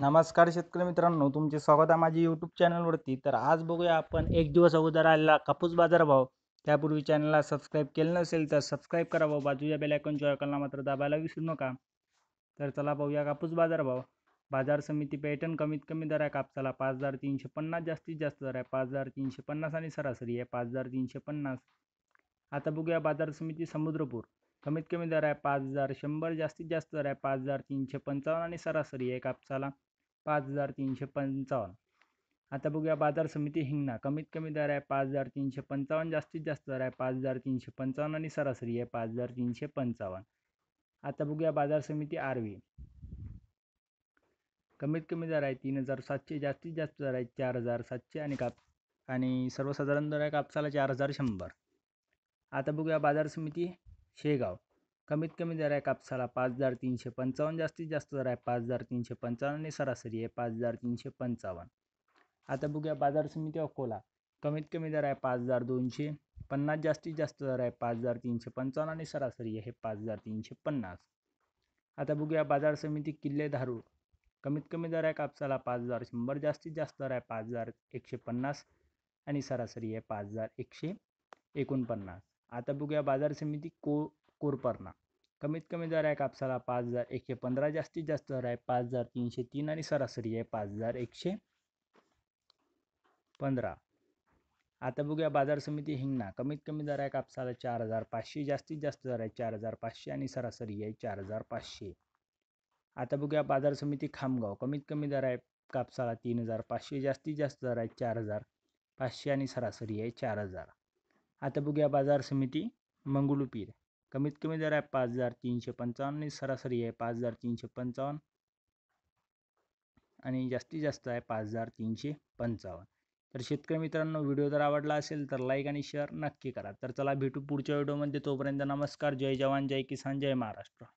नमस्कार शेतकरी मित्रांनो तुमचे स्वागत आहे माझी यूट्यूब चॅनलवरती तर आज बघूया आपण एक दिवस अगोदर आलेला कापूस बाजारभाव त्यापूर्वी चॅनलला सबस्क्राईब केलं नसेल तर सबस्क्राईब भाऊ बाजूच्या जॉय आयकॉनला मात्र दाबायला विसरू नका तर चला पाहूया कापूस बाजारभाव बाजार समिती पॅटर्न कमीत कमी दर आहे कापसाला पाच हजार तीनशे पन्नास जास्तीत जास्त दर आहे पाच हजार तीनशे पन्नास आणि सरासरी आहे पाच हजार तीनशे पन्नास आता बघूया बाजार समिती समुद्रपूर कमीत कमी दर आहे पाच हजार शंभर जास्तीत जास्त दर आहे पाच हजार तीनशे पंचावन्न आणि सरासरी आहे कापसाला पाच हजार तीनशे पंचावन्न आता बघूया बाजार समिती हिंगणा कमीत कमी दर आहे पाच हजार तीनशे पंचावन्न जास्तीत जास्त दर आहे पाच हजार तीनशे पंचावन्न आणि सरासरी आहे पाच हजार तीनशे पंचावन्न आता बघूया बाजार समिती आरवी कमीत कमी दर आहे तीन हजार सातशे जास्तीत जास्त दर आहे चार हजार सातशे आणि काप आणि सर्वसाधारण दर आहे कापसाला चार हजार शंभर आता बघूया बाजार समिती शेगाव कमीत कमी दर आहे कापसाला पाच हजार तीनशे पंचावन्न जास्तीत जास्त दर आहे पाच हजार तीनशे पंचावन्न आणि सरासरी आहे पाच हजार तीनशे पंचावन्न आता बघूया बाजार समिती अकोला कमीत कमी दर आहे पाच हजार दोनशे पन्नास जास्तीत जास्त दर आहे पाच हजार तीनशे पंचावन्न आणि सरासरी आहे पाच हजार तीनशे पन्नास आता बघूया बाजार समिती किल्ले धारूळ कमीत कमी दर आहे कापसाला पाच हजार शंभर जास्तीत जास्त दर आहे पाच हजार एकशे पन्नास आणि सरासरी आहे पाच हजार एकशे एकोणपन्नास आता बघूया बाजार समिती को कोरपरना कमीत कमी दर आहे कापसाला पाच हजार एकशे पंधरा जास्तीत जास्त दर आहे पाच हजार तीनशे तीन आणि सरासरी आहे पाच हजार एकशे पंधरा आता बघूया बाजार समिती हिंगणा कमीत कमी दर आहे कापसाला चार हजार पाचशे जास्तीत जास्त दर आहे चार हजार पाचशे आणि सरासरी आहे चार हजार पाचशे आता बघूया बाजार समिती खामगाव कमीत कमी दर आहे कापसाला तीन हजार पाचशे जास्तीत जास्त दर आहे चार हजार पाचशे आणि सरासरी आहे चार हजार आता बघूया बाजार समिती मंगळूपीर कमीत कमी दर आहे पाच हजार तीनशे पंचावन्न आणि सरासरी आहे पाच हजार तीनशे पंचावन्न आणि जास्तीत जास्त आहे पाच हजार तीनशे पंचावन्न तर शेतकरी मित्रांनो व्हिडिओ जर आवडला असेल तर लाईक आणि शेअर नक्की करा तर चला भेटू पुढच्या व्हिडिओमध्ये तोपर्यंत नमस्कार जय जवान जय किसान जय महाराष्ट्र